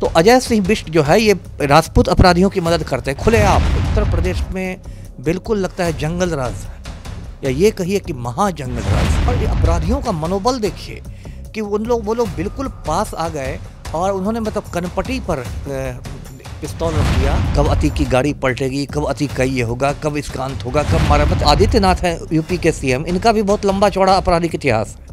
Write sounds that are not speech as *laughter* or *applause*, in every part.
तो अजय सिंह बिष्ट जो है ये राजपूत अपराधियों की मदद करते हैं खुले आप उत्तर प्रदेश में बिल्कुल लगता है जंगल राज है या ये कहिए कि महाजंगल राज और ये अपराधियों का मनोबल देखिए कि उन लोग वो लोग बिल्कुल पास आ गए और उन्होंने मतलब कनपटी पर पिस्तौल रख दिया कब अति की गाड़ी पलटेगी कब अति का ये होगा कब इसका अंत होगा कब मारा मतलब आदित्यनाथ है यूपी के सीएम इनका भी बहुत लंबा चौड़ा आपराधिक इतिहास है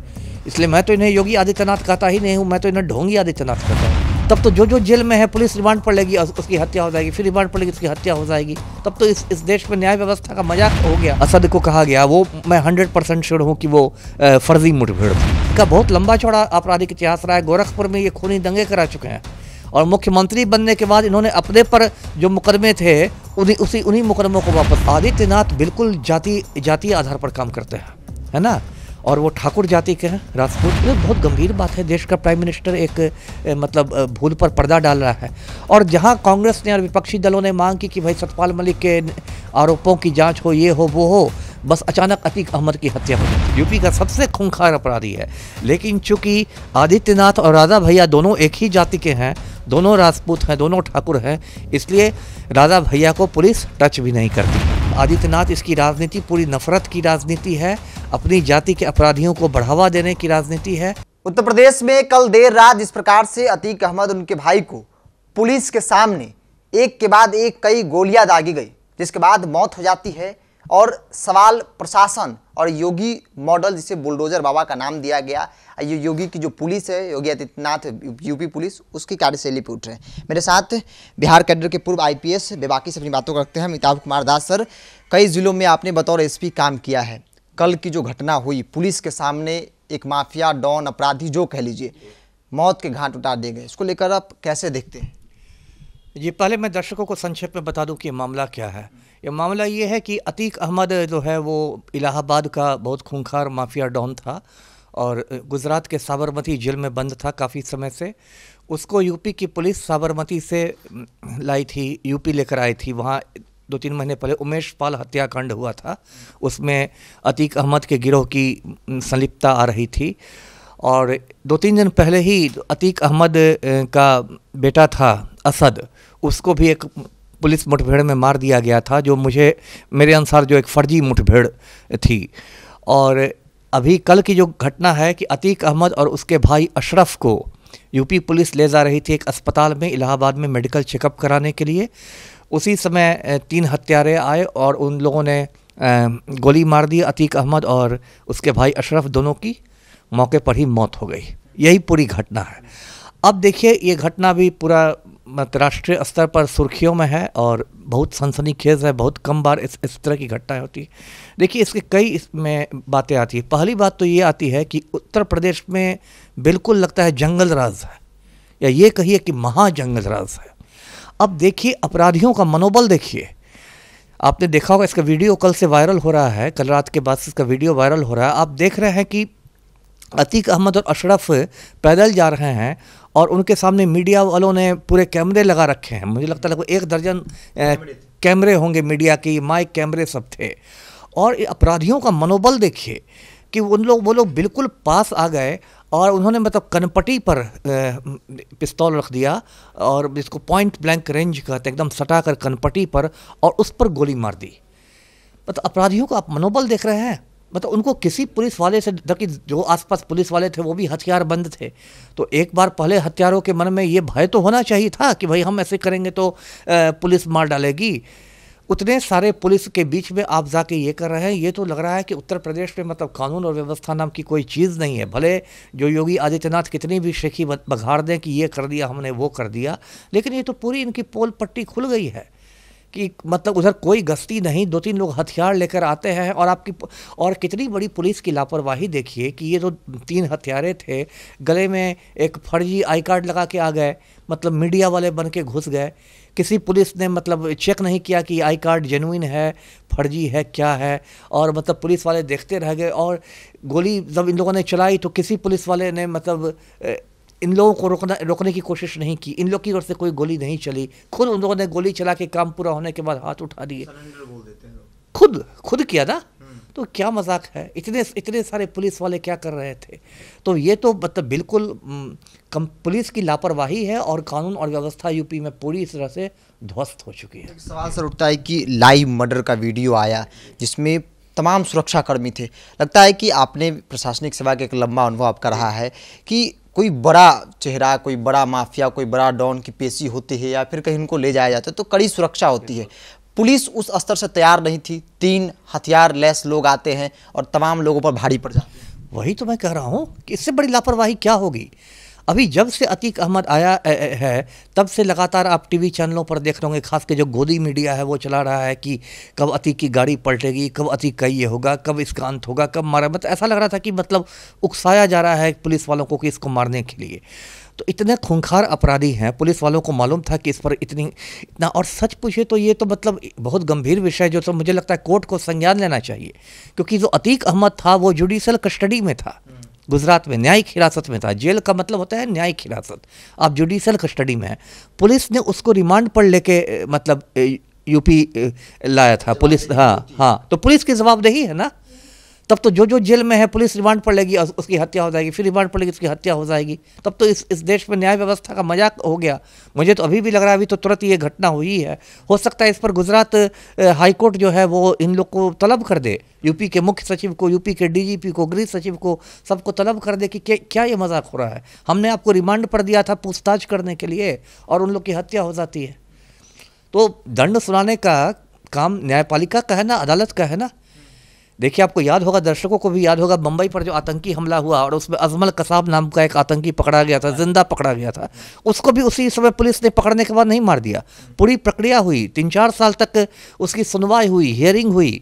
इसलिए मैं तो इन्हें योगी आदित्यनाथ कहता ही नहीं हूँ मैं तो इन्हें ढोंगी आदित्यनाथ कहता हूँ तब तो जो जो जेल में है पुलिस रिमांड पर लेगी उसकी हत्या हो जाएगी फिर रिमांड पर लेगी उसकी हत्या हो जाएगी तब तो इस इस देश में न्याय व्यवस्था का मजाक हो गया असद को कहा गया वो मैं हंड्रेड परसेंट श्योर हूँ कि वो फर्जी मुठभेड़ का बहुत लंबा चौड़ा आपराधिक इतिहास रहा है गोरखपुर में ये खूनी दंगे करा चुके हैं और मुख्यमंत्री बनने के बाद इन्होंने अपने पर जो मुकदमे थे उन्हीं उसी उन्हीं मुकदमों को वापस आदित्यनाथ बिल्कुल जाति जाति आधार पर काम करते हैं है ना और वो ठाकुर जाति के हैं राजपूत ये बहुत गंभीर बात है देश का प्राइम मिनिस्टर एक मतलब भूल पर पर्दा डाल रहा है और जहां कांग्रेस ने और विपक्षी दलों ने मांग की कि भाई सतपाल मलिक के आरोपों की जांच हो ये हो वो हो बस अचानक अतीक अहमद की हत्या हो जाती यूपी का सबसे खूंखार अपराधी है लेकिन चूंकि आदित्यनाथ और राधा भैया दोनों एक ही जाति के हैं दोनों राजपूत हैं दोनों ठाकुर हैं इसलिए राधा भैया को पुलिस टच भी नहीं करती आदित्यनाथ इसकी राजनीति पूरी नफरत की राजनीति है अपनी जाति के अपराधियों को बढ़ावा देने की राजनीति है उत्तर प्रदेश में कल देर रात इस प्रकार से अतीक अहमद उनके भाई को पुलिस के सामने एक के बाद एक कई गोलियां दागी गई जिसके बाद मौत हो जाती है और सवाल प्रशासन और योगी मॉडल जिसे बुलडोजर बाबा का नाम दिया गया ये योगी की जो पुलिस है योगी आदित्यनाथ यूपी पुलिस उसकी कार्यशैली पर उठ रहे हैं मेरे साथ बिहार कैडर के पूर्व आईपीएस बेबाकी से अपनी बातों को रखते हैं अमिताभ कुमार दास सर कई ज़िलों में आपने बतौर एसपी काम किया है कल की जो घटना हुई पुलिस के सामने एक माफिया डॉन अपराधी जो कह लीजिए मौत के घाट उतार दिए गए इसको लेकर आप कैसे देखते हैं जी पहले मैं दर्शकों को संक्षेप में बता दूं कि मामला क्या है ये मामला ये है कि अतीक अहमद जो है वो इलाहाबाद का बहुत खूंखार माफिया डॉन था और गुजरात के साबरमती जेल में बंद था काफ़ी समय से उसको यूपी की पुलिस साबरमती से लाई थी यूपी लेकर आई थी वहाँ दो तीन महीने पहले उमेश पाल हत्याकांड हुआ था उसमें अतीक अहमद के गिरोह की संलिप्तता आ रही थी और दो तीन दिन पहले ही अतीक अहमद का बेटा था असद उसको भी एक पुलिस मुठभेड़ में मार दिया गया था जो मुझे मेरे अनुसार जो एक फर्जी मुठभेड़ थी और अभी कल की जो घटना है कि अतीक अहमद और उसके भाई अशरफ को यूपी पुलिस ले जा रही थी एक अस्पताल में इलाहाबाद में मेडिकल चेकअप कराने के लिए उसी समय तीन हत्यारे आए और उन लोगों ने गोली मार दी अतीक अहमद और उसके भाई अशरफ दोनों की मौके पर ही मौत हो गई यही पूरी घटना है अब देखिए ये घटना भी पूरा अंतर्राष्ट्रीय स्तर पर सुर्खियों में है और बहुत सनसनीखेज है बहुत कम बार इस इस तरह की घटनाएं होती है देखिए इसके कई इसमें बातें आती है पहली बात तो ये आती है कि उत्तर प्रदेश में बिल्कुल लगता है जंगल राज है या ये कहिए कि महाजंगल राज है अब देखिए अपराधियों का मनोबल देखिए आपने देखा होगा इसका वीडियो कल से वायरल हो रहा है कल रात के बाद से इसका वीडियो वायरल हो रहा है आप देख रहे हैं कि अतीक अहमद और अशरफ पैदल जा रहे हैं और उनके सामने मीडिया वालों ने पूरे कैमरे लगा रखे हैं मुझे लगता है लगभग एक दर्जन कैमरे होंगे मीडिया की माइक कैमरे सब थे और अपराधियों का मनोबल देखिए कि उन लोग वो लोग बिल्कुल पास आ गए और उन्होंने मतलब कनपटी पर पिस्तौल रख दिया और जिसको पॉइंट ब्लैंक रेंज कहते एकदम सटा कर कनपटी पर और उस पर गोली मार दी मतलब अपराधियों का आप मनोबल देख रहे हैं मतलब उनको किसी पुलिस वाले से जबकि जो आसपास पुलिस वाले थे वो भी हथियार बंद थे तो एक बार पहले हथियारों के मन में ये भय तो होना चाहिए था कि भाई हम ऐसे करेंगे तो पुलिस मार डालेगी उतने सारे पुलिस के बीच में आप जाके ये कर रहे हैं ये तो लग रहा है कि उत्तर प्रदेश में मतलब कानून और व्यवस्था नाम की कोई चीज़ नहीं है भले जो योगी आदित्यनाथ कितनी भी शेखी बघाड़ दें कि ये कर दिया हमने वो कर दिया लेकिन ये तो पूरी इनकी पोल पट्टी खुल गई है कि मतलब उधर कोई गश्ती नहीं दो तीन लोग हथियार लेकर आते हैं और आपकी और कितनी बड़ी पुलिस की लापरवाही देखिए कि ये जो तो तीन हथियारे थे गले में एक फर्जी आई कार्ड लगा के आ गए मतलब मीडिया वाले बन के घुस गए किसी पुलिस ने मतलब चेक नहीं किया कि आई कार्ड जेनुइन है फर्जी है क्या है और मतलब पुलिस वाले देखते रह गए और गोली जब इन लोगों ने चलाई तो किसी पुलिस वाले ने मतलब इन लोगों को रोकना रोकने की कोशिश नहीं की इन लोग की ओर से कोई गोली नहीं चली खुद उन लोगों ने गोली चला के काम पूरा होने के बाद हाथ उठा दिए खुद खुद किया ना हम्म। तो क्या मजाक है इतने इतने सारे पुलिस वाले क्या कर रहे थे तो ये तो मतलब बिल्कुल हम्म, कम पुलिस की लापरवाही है और कानून और व्यवस्था यूपी में पूरी तरह से ध्वस्त हो चुकी है सवाल सर उठता है कि लाइव मर्डर का वीडियो आया जिसमें तमाम सुरक्षाकर्मी थे लगता है कि आपने प्रशासनिक सेवा का एक लंबा अनुभव आपका रहा है कि कोई बड़ा चेहरा कोई बड़ा माफिया कोई बड़ा डॉन की पेशी होती है या फिर कहीं इनको ले जाया जाता है तो कड़ी सुरक्षा होती है पुलिस उस स्तर से तैयार नहीं थी तीन हथियार लेस लोग आते हैं और तमाम लोगों पर भारी पड़ जाते हैं वही तो मैं कह रहा हूँ कि इससे बड़ी लापरवाही क्या होगी अभी जब से अतीक अहमद आया है तब से लगातार आप टीवी चैनलों पर देख रहे होंगे खास के जो गोदी मीडिया है वो चला रहा है कि कब अतीक की गाड़ी पलटेगी कब अतीक का ये होगा कब इसका अंत होगा कब मारा मतलब ऐसा लग रहा था कि मतलब उकसाया जा रहा है पुलिस वालों को कि इसको मारने के लिए तो इतने खूंखार अपराधी हैं पुलिस वालों को मालूम था कि इस पर इतनी इतना और सच पूछे तो ये तो मतलब बहुत गंभीर विषय जो तो मुझे लगता है कोर्ट को संज्ञान लेना चाहिए क्योंकि जो अतीक अहमद था वो जुडिशल कस्टडी में था गुजरात में न्यायिक हिरासत में था जेल का मतलब होता है न्यायिक हिरासत आप जुडिशल कस्टडी में है पुलिस ने उसको रिमांड पर लेके मतलब यूपी लाया था पुलिस हाँ हाँ तो पुलिस की जवाबदेही है ना तब तो जो जो जेल में है पुलिस रिमांड पर लेगी उसकी हत्या हो जाएगी फिर रिमांड पर लेगी उसकी हत्या हो जाएगी तब तो इस इस देश में न्याय व्यवस्था का मजाक हो गया मुझे तो अभी भी लग रहा है अभी तो तुरंत ये घटना हुई है हो सकता है इस पर गुजरात हाईकोर्ट जो है वो इन लोग को तलब कर दे यूपी के मुख्य सचिव को यूपी के डीजीपी को गृह सचिव को सबको तलब कर दे कि क्या ये मजाक हो रहा है हमने आपको रिमांड पर दिया था पूछताछ करने के लिए और उन लोग की हत्या हो जाती है तो दंड सुनाने का काम न्यायपालिका का है ना अदालत का है ना देखिए आपको याद होगा दर्शकों को भी याद होगा बम्बई पर जो आतंकी हमला हुआ और उसमें अजमल कसाब नाम का एक आतंकी पकड़ा गया था जिंदा पकड़ा गया था उसको भी उसी समय पुलिस ने पकड़ने के बाद नहीं मार दिया पूरी प्रक्रिया हुई तीन चार साल तक उसकी सुनवाई हुई हियरिंग हुई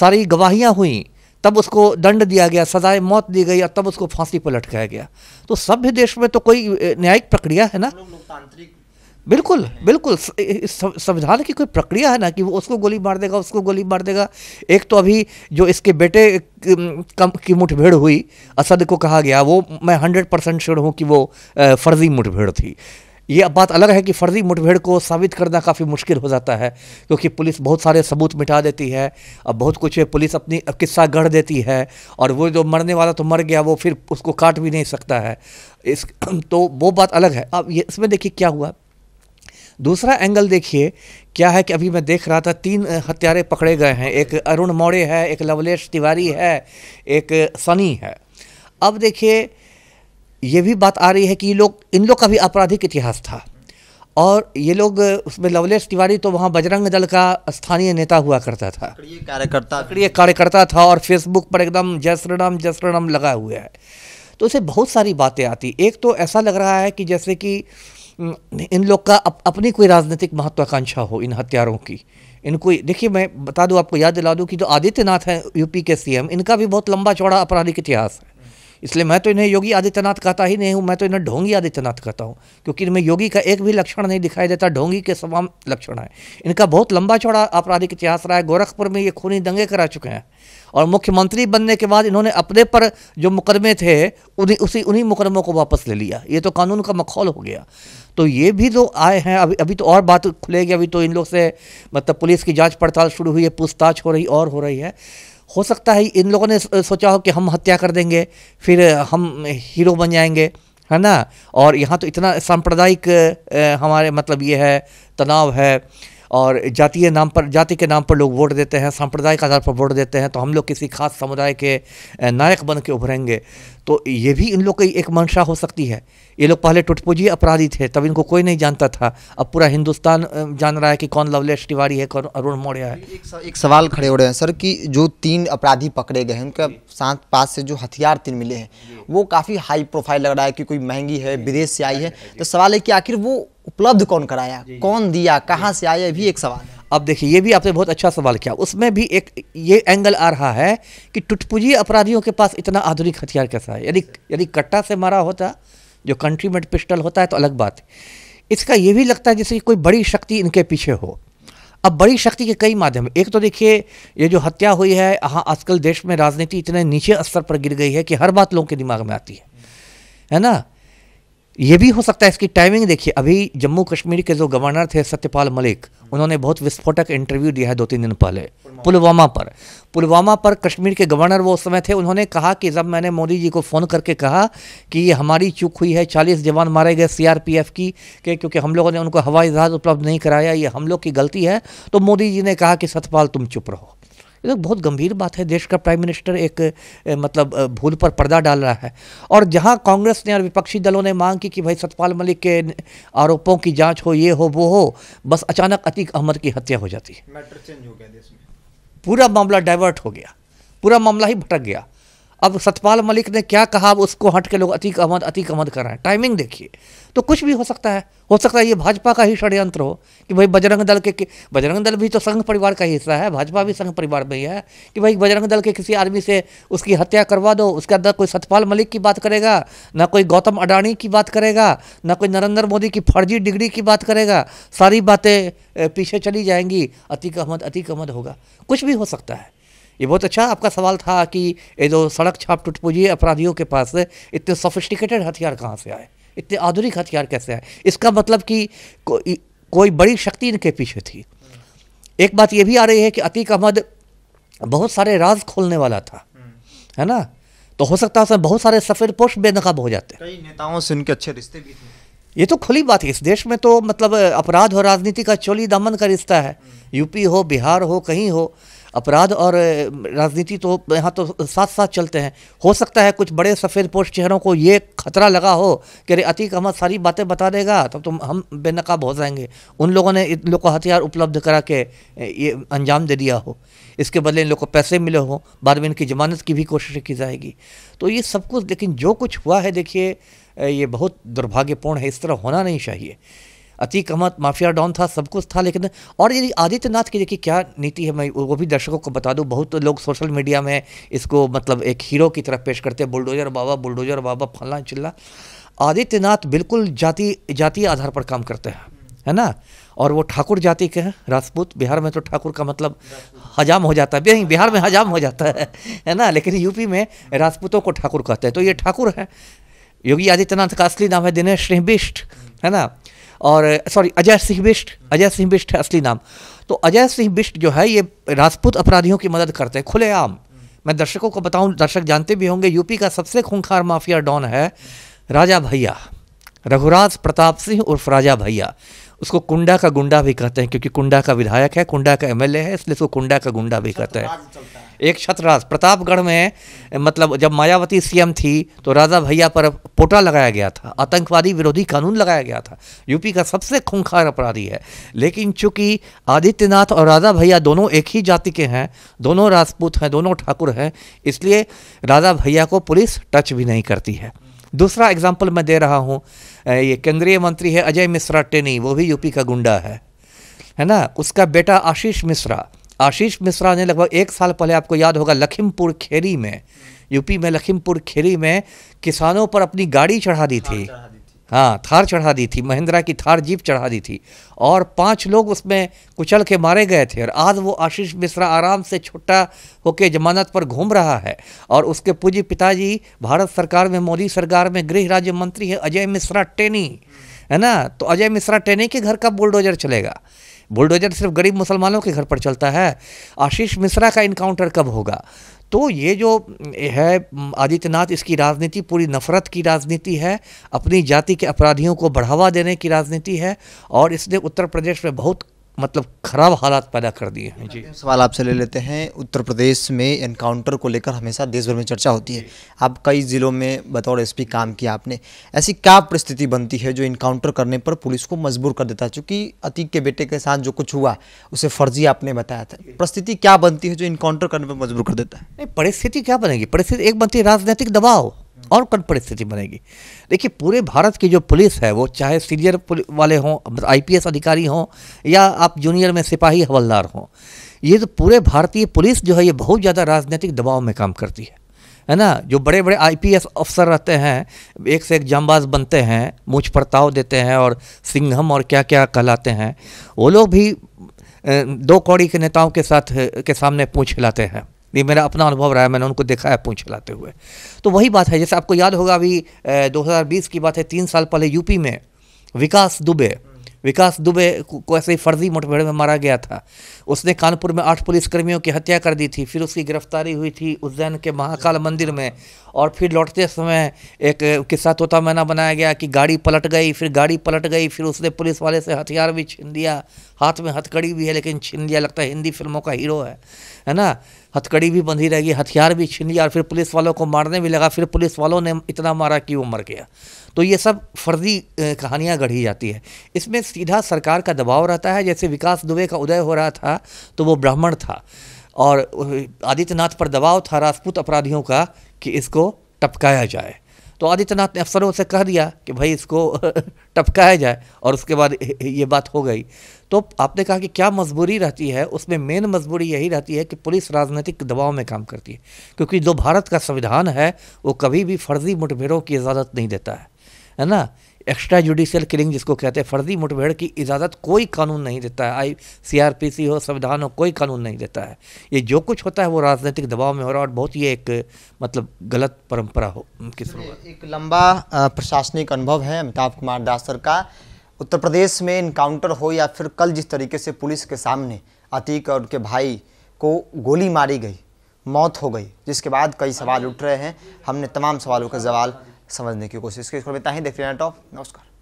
सारी गवाहियाँ हुई तब उसको दंड दिया गया सजाए मौत दी गई और तब उसको फांसी पर लटकाया गया तो सभ्य देश में तो कोई न्यायिक प्रक्रिया है ना लोकतांत्रिक बिल्कुल बिल्कुल संविधान की कोई प्रक्रिया है ना कि वो उसको गोली मार देगा उसको गोली मार देगा एक तो अभी जो इसके बेटे की मुठभेड़ हुई असद को कहा गया वो मैं हंड्रेड परसेंट श्योर हूँ कि वो फर्जी मुठभेड़ थी ये अब बात अलग है कि फ़र्जी मुठभेड़ को साबित करना काफ़ी मुश्किल हो जाता है क्योंकि पुलिस बहुत सारे सबूत मिटा देती है अब बहुत कुछ पुलिस अपनी किस्सा गढ़ देती है और वो जो मरने वाला तो मर गया वो फिर उसको काट भी नहीं सकता है इस तो वो बात अलग है अब ये इसमें देखिए क्या हुआ दूसरा एंगल देखिए क्या है कि अभी मैं देख रहा था तीन हत्यारे पकड़े गए हैं एक अरुण मौर्य है एक लवलेश तिवारी है एक सनी है अब देखिए ये भी बात आ रही है कि ये लोग इन लोग का भी आपराधिक इतिहास था और ये लोग उसमें लवलेश तिवारी तो वहाँ बजरंग दल का स्थानीय नेता हुआ करता था कार्यकर्ता सक्रिय कार्यकर्ता था और फेसबुक पर एकदम जय श्री लगा हुआ है तो उसे बहुत सारी बातें आती एक तो ऐसा लग रहा है कि जैसे कि इन लोग का अप, अपनी कोई राजनीतिक महत्वाकांक्षा हो इन हथियारों की इनको देखिए मैं बता दूं आपको याद दिला दूं कि जो आदित्यनाथ हैं यूपी के सीएम इनका भी बहुत लंबा चौड़ा आपराधिक इतिहास है इसलिए मैं तो इन्हें योगी आदित्यनाथ कहता ही नहीं हूँ मैं तो इन्हें ढोंगी आदित्यनाथ कहता हूँ क्योंकि इनमें योगी का एक भी लक्षण नहीं दिखाई देता ढोंगी के समान लक्षण है इनका बहुत लंबा चौड़ा आपराधिक इतिहास रहा है गोरखपुर में ये खूनी दंगे करा चुके हैं और मुख्यमंत्री बनने के बाद इन्होंने अपने पर जो मुकदमे थे उन्हीं उसी उन्हीं मुकदमों को वापस ले लिया ये तो कानून का मखौल हो गया तो ये भी जो आए हैं अभी अभी तो और बात खुलेगी अभी तो इन लोग से मतलब पुलिस की जांच पड़ताल शुरू हुई है पूछताछ हो रही और हो रही है हो सकता है इन लोगों ने सोचा हो कि हम हत्या कर देंगे फिर हम हीरो बन जाएंगे है ना और यहाँ तो इतना सांप्रदायिक हमारे मतलब ये है तनाव है और जातीय नाम पर जाति के नाम पर लोग वोट देते हैं सांप्रदायिक आधार पर वोट देते हैं तो हम लोग किसी खास समुदाय के नायक बन के उभरेंगे तो ये भी इन लोग की एक मंशा हो सकती है ये लोग पहले टुटपुजी अपराधी थे तब इनको कोई नहीं जानता था अब पूरा हिंदुस्तान जान रहा है कि कौन लवलेश तिवारी है कौन अरुण मौर्य है एक, एक सवाल खड़े हो रहे हैं सर कि जो तीन अपराधी पकड़े गए हैं उनके साथ पास से जो हथियार तीन मिले हैं वो काफ़ी हाई प्रोफाइल लग रहा है कि कोई महंगी है विदेश से आई है तो सवाल है कि आखिर वो उपलब्ध कौन कराया कौन दिया कहाँ से आया भी एक सवाल है अब देखिए ये भी आपने बहुत अच्छा सवाल किया उसमें भी एक ये एंगल आ रहा है कि टुटपुजी अपराधियों के पास इतना आधुनिक हथियार कैसा है यदि यदि कट्टा से मारा होता जो कंट्री मेड पिस्टल होता है तो अलग बात इसका ये भी लगता है जैसे कोई बड़ी शक्ति इनके पीछे हो अब बड़ी शक्ति के कई माध्यम एक तो देखिए ये जो हत्या हुई है हाँ आजकल देश में राजनीति इतने नीचे स्तर पर गिर गई है कि हर बात लोगों के दिमाग में आती है है ना ये भी हो सकता है इसकी टाइमिंग देखिए अभी जम्मू कश्मीर के जो गवर्नर थे सत्यपाल मलिक उन्होंने बहुत विस्फोटक इंटरव्यू दिया है दो तीन दिन पहले पुलवामा पर पुलवामा पर कश्मीर के गवर्नर वो उस समय थे उन्होंने कहा कि जब मैंने मोदी जी को फ़ोन करके कहा कि ये हमारी चूक हुई है चालीस जवान मारे गए सीआरपीएफ की के क्योंकि हम लोगों ने उनको हवाई जहाज़ उपलब्ध नहीं कराया ये हम लोग की गलती है तो मोदी जी ने कहा कि सत्यपाल तुम चुप रहो ये तो बहुत गंभीर बात है देश का प्राइम मिनिस्टर एक मतलब भूल पर पर्दा डाल रहा है और जहां कांग्रेस ने और विपक्षी दलों ने मांग की कि भाई सतपाल मलिक के आरोपों की जाँच हो ये हो वो हो बस अचानक अतीक अहमद की हत्या हो जाती है मैटर चेंज हो गया देश में पूरा मामला डाइवर्ट हो गया पूरा मामला ही भटक गया अब सतपाल मलिक ने क्या कहा अब उसको हट के लोग अतीक अहमद अतीक अहमद कर रहे हैं टाइमिंग देखिए तो कुछ भी हो सकता है हो सकता है ये भाजपा का ही षड्यंत्र हो कि भाई बजरंग दल के, के बजरंग दल भी तो संघ परिवार का ही हिस्सा है भाजपा भी संघ परिवार में ही है कि भाई बजरंग दल के किसी आदमी से उसकी हत्या करवा दो उसका ना कोई सतपाल मलिक की बात करेगा ना कोई गौतम अडानी की बात करेगा ना कोई नरेंद्र मोदी की फर्जी डिग्री की बात करेगा सारी बातें पीछे चली जाएंगी अतीक अहमद अतीक अहमद होगा कुछ भी हो सकता है ये बहुत अच्छा आपका सवाल था कि ये जो सड़क छाप टूट पूजिए अपराधियों के पास इतने सोफिस्टिकेटेड हथियार कहाँ से आए इतने आधुनिक हथियार कैसे आए इसका मतलब कि को, कोई बड़ी शक्ति इनके पीछे थी एक बात ये भी आ रही है कि अतीक अहमद बहुत सारे राज खोलने वाला था हम्म। है ना तो हो सकता है बहुत सारे सफ़ेद पोष बेनकाब हो जाते कई नेताओं से उनके अच्छे रिश्ते भी थे ये तो खुली बात है इस देश में तो मतलब अपराध और राजनीति का चोली दामन का रिश्ता है हम्म। यूपी हो बिहार हो कहीं हो अपराध और राजनीति तो यहाँ तो साथ साथ चलते हैं हो सकता है कुछ बड़े सफ़ेद पोष चेहरों को ये खतरा लगा हो कि अरे अतीक अहमद सारी बातें बता देगा तब तो तुम हम बेनकाब हो जाएंगे उन लोगों ने इन लोग को हथियार उपलब्ध करा के ये अंजाम दे दिया हो इसके बदले इन लोग को पैसे मिले हों बाद में इनकी ज़मानत की भी कोशिश की जाएगी तो ये सब कुछ लेकिन जो कुछ हुआ है देखिए ये बहुत दुर्भाग्यपूर्ण है इस तरह होना नहीं चाहिए अतीक अहमद माफिया डॉन था सब कुछ था लेकिन और यदि आदित्यनाथ की देखिए क्या नीति है मैं वो भी दर्शकों को बता दूँ बहुत लोग सोशल मीडिया में इसको मतलब एक हीरो की तरफ पेश करते हैं बुलडोजर बाबा बुलडोजर बाबा फला चिल्ला आदित्यनाथ बिल्कुल जाति जातीय आधार पर काम करते हैं है ना और वो ठाकुर जाति के हैं राजपूत बिहार में तो ठाकुर का मतलब हजाम हो जाता है नहीं बिहार में हजाम हो जाता है *laughs* है ना लेकिन यूपी में राजपूतों को ठाकुर कहते हैं तो ये ठाकुर है योगी आदित्यनाथ का असली नाम है दिनेश श्रीबिष्ट है ना और सॉरी अजय सिंह बिष्ट अजय सिंह बिष्ट है असली नाम तो अजय सिंह बिष्ट जो है ये राजपूत अपराधियों की मदद करते हैं खुलेआम मैं दर्शकों को बताऊं दर्शक जानते भी होंगे यूपी का सबसे खूंखार माफिया डॉन है राजा भैया रघुराज प्रताप सिंह उर्फ राजा भैया उसको कुंडा का गुंडा भी कहते हैं क्योंकि कुंडा का विधायक है कुंडा का एमएलए है इसलिए उसको कुंडा का गुंडा भी अच्छा, कहते तो हैं एक छतराज प्रतापगढ़ में मतलब जब मायावती सीएम थी तो राजा भैया पर पोटा लगाया गया था आतंकवादी विरोधी कानून लगाया गया था यूपी का सबसे खूंखार अपराधी है लेकिन चूंकि आदित्यनाथ और राजा भैया दोनों एक ही जाति के हैं दोनों राजपूत हैं दोनों ठाकुर हैं इसलिए राजा भैया को पुलिस टच भी नहीं करती है दूसरा एग्जाम्पल मैं दे रहा हूँ ये केंद्रीय मंत्री है अजय मिश्रा टेनी वो भी यूपी का गुंडा है है ना उसका बेटा आशीष मिश्रा आशीष मिश्रा ने लगभग एक साल पहले आपको याद होगा लखीमपुर खेरी में यूपी में लखीमपुर खेरी में किसानों पर अपनी गाड़ी चढ़ा दी थी हाँ थार चढ़ा दी थी महिंद्रा की थार जीप चढ़ा दी थी और पांच लोग उसमें कुचल के मारे गए थे और आज वो आशीष मिश्रा आराम से छुट्टा होके जमानत पर घूम रहा है और उसके पूज्य पिताजी भारत सरकार में मोदी सरकार में गृह राज्य मंत्री हैं अजय मिश्रा टेनी है ना तो अजय मिश्रा टेनी के घर का बुलडोजर चलेगा बुलडोजर सिर्फ गरीब मुसलमानों के घर पर चलता है आशीष मिश्रा का इनकाउंटर कब होगा तो ये जो है आदित्यनाथ इसकी राजनीति पूरी नफरत की राजनीति है अपनी जाति के अपराधियों को बढ़ावा देने की राजनीति है और इसने उत्तर प्रदेश में बहुत मतलब खराब हालात पैदा कर दिए हैं जी सवाल आपसे ले लेते हैं उत्तर प्रदेश में एनकाउंटर को लेकर हमेशा देश भर में चर्चा होती है आप कई ज़िलों में बतौर एसपी काम किया आपने ऐसी क्या परिस्थिति बनती है जो इनकाउंटर करने पर पुलिस को मजबूर कर देता है चूँकि अतीक के बेटे के साथ जो कुछ हुआ उसे फर्जी आपने बताया था परिस्थिति क्या बनती है जो इनकाउंटर करने पर मजबूर कर देता है नहीं परिस्थिति क्या बनेगी परिस्थिति एक बनती है राजनीतिक दबाव और कट परिस्थिति बनेगी देखिए पूरे भारत की जो पुलिस है वो चाहे सीनियर वाले हों मतलब आईपीएस अधिकारी हों या आप जूनियर में सिपाही हवलदार हों ये तो पूरे भारतीय पुलिस जो है ये बहुत ज़्यादा राजनीतिक दबाव में काम करती है है ना जो बड़े बड़े आईपीएस अफसर रहते हैं एक से एक जामबाज बनते हैं मुझ परताव देते हैं और सिंघम और क्या क्या कहलाते हैं वो लोग भी दो कौड़ी के नेताओं के साथ के सामने पूछ हिलाते हैं ये मेरा अपना अनुभव रहा है मैंने उनको देखा है पूछ लाते हुए तो वही बात है जैसे आपको याद होगा अभी दो की बात है तीन साल पहले यूपी में विकास दुबे विकास दुबे को ऐसे ही फर्जी मुठभेड़ में मारा गया था उसने कानपुर में आठ पुलिसकर्मियों की हत्या कर दी थी फिर उसकी गिरफ्तारी हुई थी उज्जैन के महाकाल मंदिर में और फिर लौटते समय एक किस्सा तोता मैना बनाया गया कि गाड़ी पलट गई फिर गाड़ी पलट गई फिर उसने पुलिस वाले से हथियार भी छीन दिया हाथ में हथकड़ी भी है लेकिन छीन लिया लगता है हिंदी फिल्मों का हीरो है है ना हथकड़ी भी बंधी रह गई हथियार भी छीन लिया और फिर पुलिस वालों को मारने भी लगा फिर पुलिस वालों ने इतना मारा कि वो मर गया तो ये सब फर्जी कहानियाँ गढ़ी जाती है इसमें सीधा सरकार का दबाव रहता है जैसे विकास दुबे का उदय हो रहा था तो वो ब्राह्मण था और आदित्यनाथ पर दबाव था राजपूत अपराधियों का कि इसको टपकाया जाए तो आदित्यनाथ ने अफसरों से कह दिया कि भाई इसको *laughs* टपकाया जाए और उसके बाद *laughs* ये बात हो गई तो आपने कहा कि क्या मजबूरी रहती है उसमें मेन मजबूरी यही रहती है कि पुलिस राजनीतिक दबाव में काम करती है क्योंकि जो भारत का संविधान है वो कभी भी फर्जी मुठभेड़ों की इजाज़त नहीं देता है है ना एक्स्ट्रा जुडिशियल किलिंग जिसको कहते हैं फर्जी मुठभेड़ की इजाज़त कोई कानून नहीं देता है आई सीआरपीसी हो संविधान हो कोई कानून नहीं देता है ये जो कुछ होता है वो राजनीतिक दबाव में हो रहा है और बहुत ही एक मतलब गलत परंपरा हो किस एक लंबा प्रशासनिक अनुभव है अमिताभ कुमार दास सर का उत्तर प्रदेश में इनकाउंटर हो या फिर कल जिस तरीके से पुलिस के सामने अतीक और उनके भाई को गोली मारी गई मौत हो गई जिसके बाद कई सवाल उठ रहे हैं हमने तमाम सवालों का जवाब समझने की कोशिश की इसको इतना ही देखते रहना टॉप नमस्कार